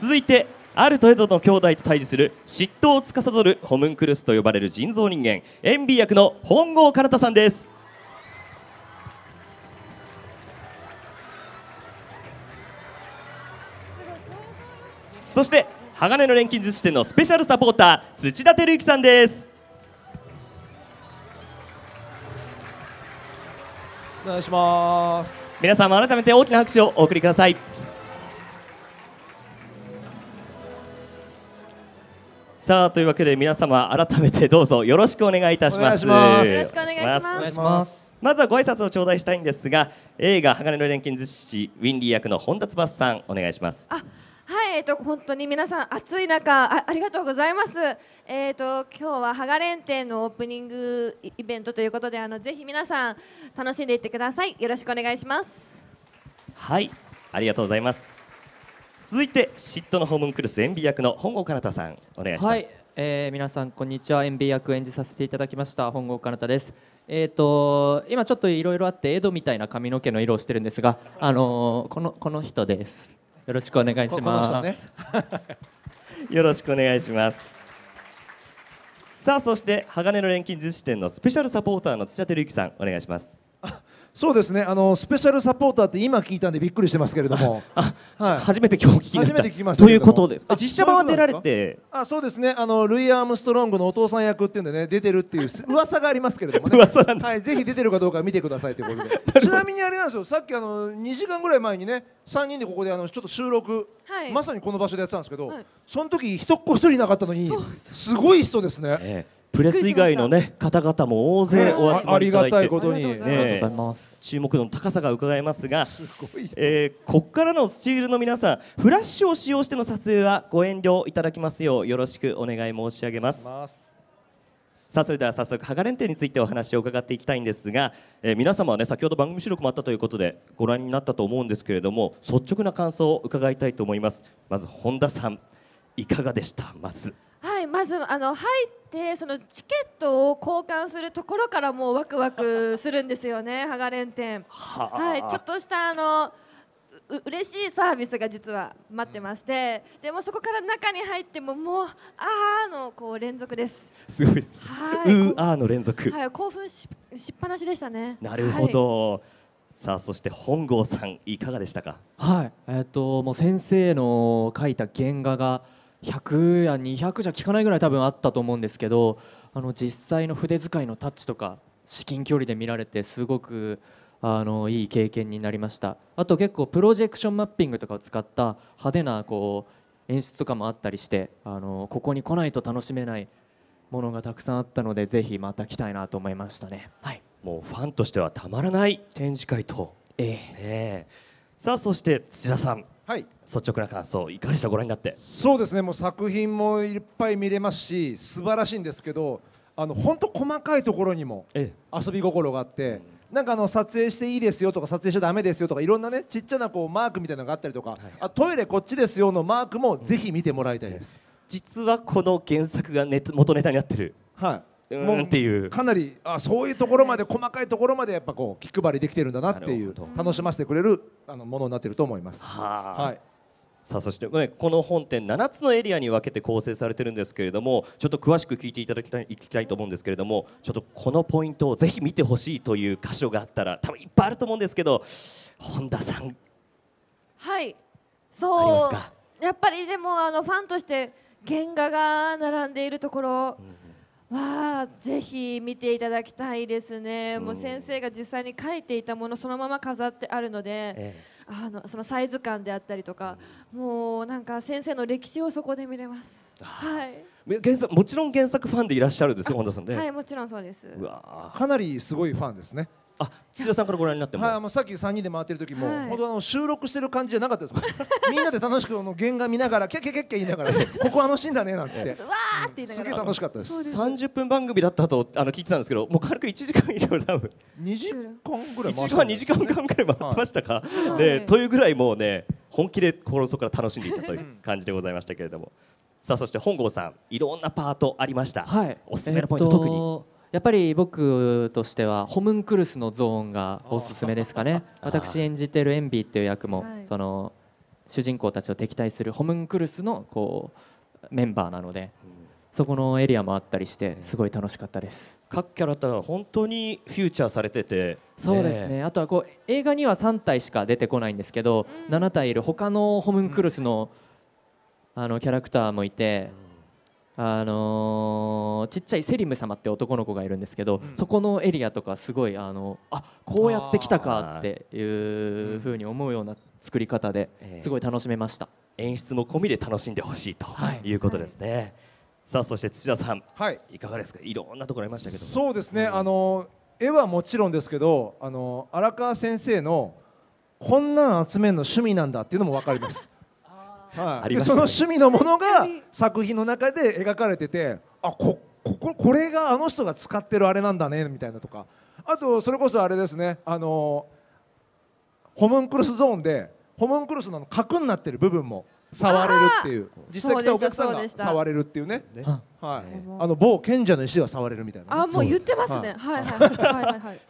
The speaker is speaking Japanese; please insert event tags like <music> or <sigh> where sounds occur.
続いてアルとエドの兄弟と対峙する嫉妬を司るホムンクルスと呼ばれる人造人間エンビ役の本郷奏太さんですそして鋼の錬金術師店のスペシャルサポーター土田照之さんですお願いします皆様改めて大きな拍手をお送りくださいさあというわけで皆様改めてどうぞよろしくお願いいたします。よろしくお願いします。ますまずはご挨拶を頂戴したいんですが、映画鋼の錬金術師ウィンリー役の本田翼さんお願いします。あ、はい、えっと本当に皆さん暑い中あありがとうございます。えっ、ー、と今日は鋼錬店のオープニングイベントということで、あのぜひ皆さん楽しんでいってください。よろしくお願いします。はい、ありがとうございます。続いて嫉妬のホムンクルス演美役の本郷奏太さんお願いします、はい、えー、皆さんこんにちは演美役演じさせていただきました本郷奏太ですえーと、今ちょっといろいろあって江戸みたいな髪の毛の色をしてるんですが、あのー、このこの人ですよろしくお願いします、ね、<laughs> よろしくお願いしますさあそして鋼の錬金術師店のスペシャルサポーターの土屋照之さんお願いしますそうですねあのスペシャルサポーターって今聞いたんでびっくりしてますけれども <laughs> あ、はい、初めて今日聞き初めて聞きましたということです実写版は出られてあそうですねあのルイ・アームストロングのお父さん役っていうんでね出てるっていう <laughs> 噂がありますけれどもね噂なんです、はい、ぜひ出てるかどうか見てくださいということで <laughs> ちなみにあれなんですよさっきあの2時間ぐらい前にね3人でここであのちょっと収録、はい、まさにこの場所でやってたんですけど、はい、その時一っ子一人いなかったのにすごい人ですね、ええプレス以外のね方々も大勢お集まりいただいて、ありがうございます注目度の高さが伺えますがえここからのスチールの皆さんフラッシュを使用しての撮影はご遠慮いただきますようよろしくお願い申し上げます。さあそれでは早速ハガレン展についてお話を伺っていきたいんですが、え皆様はね先ほど番組収録もあったということでご覧になったと思うんですけれども率直な感想を伺いたいと思いますまず本田さんいかがでしたまずまずあの入ってそのチケットを交換するところからもうワクワクするんですよね、<laughs> ハガレン店。は、はい、ちょっとしたあのう嬉しいサービスが実は待ってまして、でもそこから中に入ってももうあーのこう連続ですすごいですはいうあーの連続はい興奮ししっぱなしでしたねなるほど、はい、さあそして本郷さんいかがでしたかはいえっ、ー、ともう先生の書いた原画が100や200じゃ効かないぐらい多分あったと思うんですけどあの実際の筆使いのタッチとか至近距離で見られてすごくあのいい経験になりましたあと結構プロジェクションマッピングとかを使った派手なこう演出とかもあったりしてあのここに来ないと楽しめないものがたくさんあったのでぜひまた来たいなと思いましたね、はい、もうファンとしてはたまらない展示会と、えええさあそして土田さんはい、率直な感想いかがでしたご覧になってそうですねもう作品もいっぱい見れますし素晴らしいんですけどあの本当細かいところにも遊び心があって。ええなんかあの撮影していいですよとか撮影しちゃだめですよとかいろんなねちっちゃなこうマークみたいなのがあったりとか、はい、あトイレこっちですよのマークもぜひ見てもらいたいです、実はこの原作がネ元ネタになってる、はいもんっていうかなりあそういうところまで細かいところまでやっぱこう気配りできてるんだなっていう楽しませてくれるあのものになってると思います。は、はいさあそして、ね、この本店7つのエリアに分けて構成されてるんですけれどもちょっと詳しく聞いていただきたいいきたいと思うんですけれどもちょっとこのポイントをぜひ見てほしいという箇所があったら多分いっぱいあると思うんですけど本田さんはいそうやっぱりでもあのファンとして原画が並んでいるところ。うんわあぜひ見ていただきたいですね、うん、もう先生が実際に書いていたものそのまま飾ってあるので、ええ、あのそのサイズ感であったりとか、うん、もうなんか先生の歴史をそこで見れます。はい原作もちろん原作ファンでいらっしゃるんですよ本田さんねはいもちろんそうですかなりすごいファンですねあ、土田さんからご覧になっても。はい、もうさっき三人で回ってる時も、本当あの収録してる感じじゃなかったです <laughs> みんなで楽しくあの原画見ながら、けけけけ言いながら、ここあのシーンだねなんて。わあってすげえ楽しかったです。三十分番組だったとあの聞いてたんですけど、もう軽く一時間以上多分。二時間ぐらい。一時間二時間間ぐらい回ってましたか。で、というぐらいもうね、本気で心の底から楽しんでいたという感じでございましたけれども。さあそして本郷さんいろんなパートありました、はい、おすすめのポイント、特にやっぱり僕としてはホムンクルスのゾーンがおすすめですかね私演じてるエンビーっていう役も、はい、その主人公たちを敵対するホムンクルスのこうメンバーなので、うんそこのエリアもあったりしてすごい楽しかったです、各キャラクターが本当にフューチャーされててそうですね、ね、あとはこう映画には3体しか出てこないんですけど、うん、7体いる他のホムンクルスのうん、あのキャラクターもいて、うんあのー、ちっちゃいセリム様って男の子がいるんですけど、うん、そこのエリアとかすごいあのあこうやって来たかっていうふうに思うような作り方ですごい楽しめました、えー、演出も込みで楽しんでほしいということですね。はいはい、さあそして土田さん、はい、いかがですかいろんなところありましたけどそうですね、うん、あの絵はもちろんですけどあの荒川先生のこんなん集めるの趣味なんだっていうのも分かりますはい、その趣味のものが作品の中で描かれててあここここれがあの人が使ってるあれなんだねみたいなとかあとそれこそあれですねあのホムンクルスゾーンでホムンクルスの核になってる部分も触れるっていう実際来たお客さんが触れるっていうね、ね、はい、あの某賢者の石が触れるみたいな、あもう言ってますねはいはいはい、はい